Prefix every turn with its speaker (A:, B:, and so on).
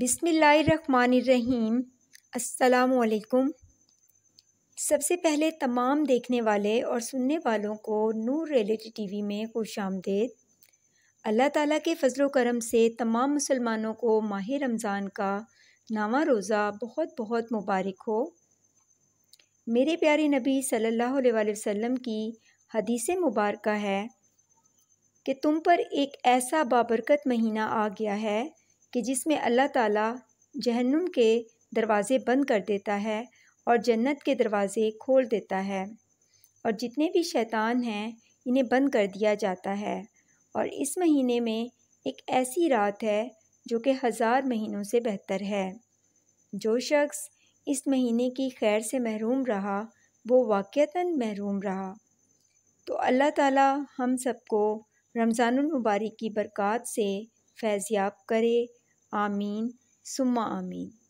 A: बिसमीम् अल्लाम सबसे पहले तमाम देखने वाले और सुनने वालों को नूर रियलिटी टीवी में खुश आमदेद अल्लाह ताला के फजलो करम से तमाम मुसलमानों को माह रमज़ान का नावा रोज़ा बहुत बहुत मुबारक हो मेरे प्यारे नबी सल्लल्लाहु अलैहि वसल्लम की हदीस मुबारक है कि तुम पर एक ऐसा बाबरकत महीना आ गया है कि जिसमें अल्लाह ताला जहन्नुम के दरवाज़े बंद कर देता है और जन्नत के दरवाज़े खोल देता है और जितने भी शैतान हैं इन्हें बंद कर दिया जाता है और इस महीने में एक ऐसी रात है जो कि हज़ार महीनों से बेहतर है जो शख्स इस महीने की खैर से महरूम रहा वो वाक़ता महरूम रहा तो अल्लाह ताला हम सबको रमज़ान मुबारक की बरक़ात से फैज़ याब करे Amin, Summa Amin.